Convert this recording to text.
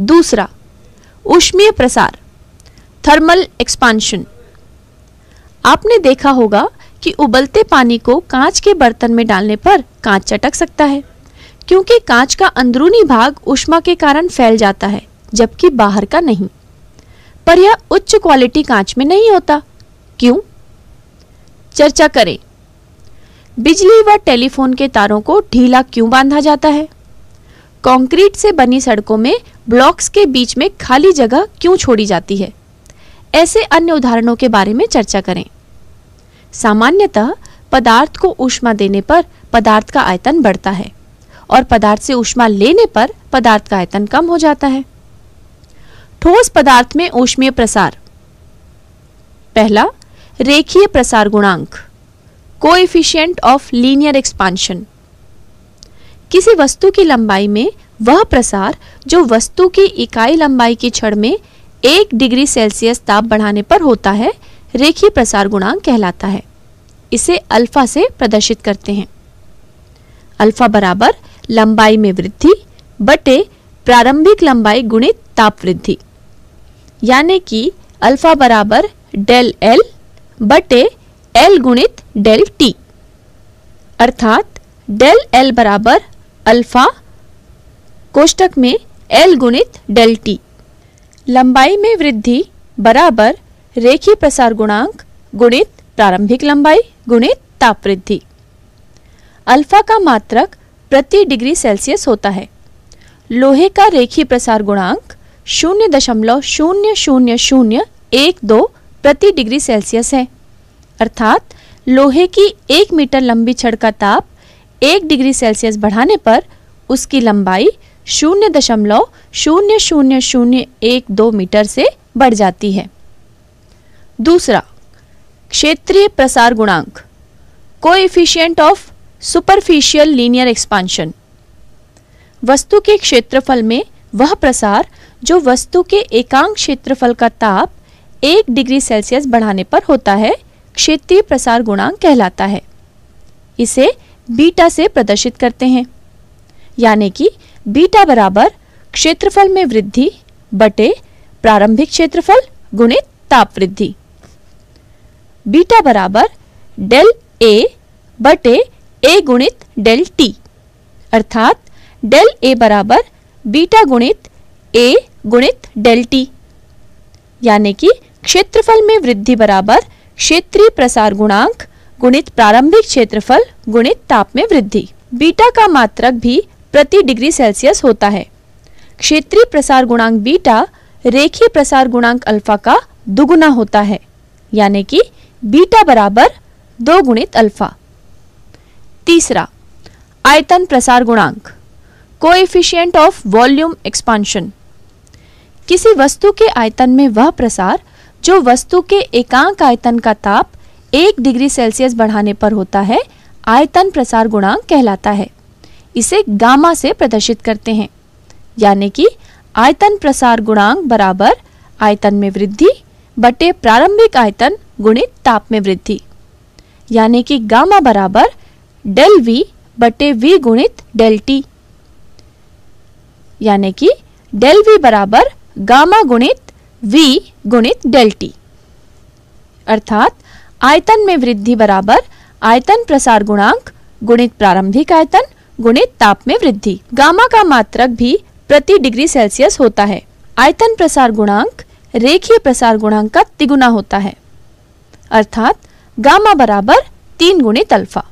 दूसरा उष्मीय प्रसार thermal expansion आपने देखा होगा कि उबलते पानी को कांच के बर्तन में डालने पर कांच चटक सकता है क्योंकि कांच का अंदरूनी भाग उष्मा के कारण फैल जाता है जबकि बाहर का नहीं पर यह उच्च क्वालिटी कांच में नहीं होता क्यों चर्चा करें बिजली व टेलीफोन के तारों को ढीला क्यों बांधा जाता है कंक्रीट से बनी सड़कों में ब्लॉक्स के बीच में खाली जगह क्यों छोड़ी जाती है ऐसे अन्य उदाहरणों के बारे में चर्चा करें सामान्यतः पदार्थ को ऊष्मा देने पर पदार्थ का आयतन बढ़ता है और पदार्थ से ऊष्मा लेने पर पदार्थ का आयतन कम हो जाता है ठोस पदार्थ में ऊष्मीय प्रसार पहला रेखीय प्रसार गुणांक कोएफिशिएंट ऑफ लीनियर एक्सपांशन किसी वस्तु की लंबाई में वह प्रसार जो वस्तु की इकाई लंबाई की छड़ में एक डिग्री सेल्सियस ताप बढ़ाने पर होता है रेखीय प्रसार गुणांक कहलाता है इसे अल्फा से प्रदर्शित करते हैं अल्फा बराबर लंबाई में वृद्धि बटे प्रारंभिक लंबाई गुणित ताप वृद्धि यानी कि अल्फा बराबर डेल एल बटे एल गुणित डेल टी अर्थात डेल एल बराबर अल्फा कोष्टक में एल गुणित डेल टी लंबाई में वृद्धि बराबर रेखी प्रसार गुणांक गुणित प्रारंभिक लंबाई गुणित ताप वृद्धि अल्फा का मात्रक प्रति डिग्री सेल्सियस होता है लोहे का रेखी प्रसार गुणांक शून्य दशमलव शून्य शून्य शून्य एक दो प्रति डिग्री सेल्सियस है अर्थात लोहे की एक मीटर लंबी छड़ का ताप एक डिग्री सेल्सियस बढ़ाने पर उसकी लंबाई शून्य दशमलव शून्य शून्य शून्य एक दो मीटर से बढ़ जाती है दूसरा क्षेत्रीय प्रसार गुणांक coefficient of superficial linear expansion वस्तु के क्षेत्रफल में वह प्रसार जो वस्तु के एकांक क्षेत्रफल का ताप एक डिग्री सेल्सियस बढ़ाने पर होता है क्षेत्रीय प्रसार गुणांक कहलाता है इसे बीटा से प्रदर्शित करते हैं यानी कि बीटा बराबर क्षेत्रफल में वृद्धि बटे प्रारंभिक क्षेत्रफल गुणित ताप वृद्धि बीटा बराबर डेल ए बटे ए गुणित डेल टी अर्थात डेल ए बराबर बीटा गुणित ए गुणित डेल टी यानी कि क्षेत्रफल में वृद्धि बराबर क्षेत्रीय प्रसार गुणांक गुणित प्रारंभिक क्षेत्रफल गुणित ताप में वृद्धि बीटा का मात्रक भी प्रति डिग्री सेल्सियस होता है क्षेत्रीय प्रसार गुणांक बीटा रेखीय प्रसार गुणांक अल्फा का दुगुना होता है यानी कि बीटा बराबर दो गुणित अल्फा तीसरा आयतन प्रसार गुणांक कोएफिशिएंट ऑफ वॉल्यूम एक्सपांशन किसी वस्तु के आयतन में वह प्रसार जो वस्तु के एकांक आयतन का ताप एक डिग्री सेल्सियस बढ़ाने पर होता है आयतन प्रसार गुणांक कहलाता है इसे गामा से प्रदर्शित करते हैं यानी कि आयतन प्रसार गुणांक बराबर आयतन में वृद्धि बटे प्रारंभिक आयतन गुणित ताप में वृद्धि यानी कि गामा बराबर डेल वी बटे वी गुणित डेल टी यानी कि डेल वी बराबर गामा गुणित वी गुणित डेल टी अर्थात आयतन में वृद्धि बराबर आयतन प्रसार गुणांक गुणित प्रारंभिक आयतन गुणित ताप में वृद्धि गामा का मात्रक भी प्रति डिग्री सेल्सियस होता है आयतन प्रसार गुणांक रेखीय प्रसार गुणांक का तिगुना होता है अर्थात गामा बराबर तीन गुणित अल्फा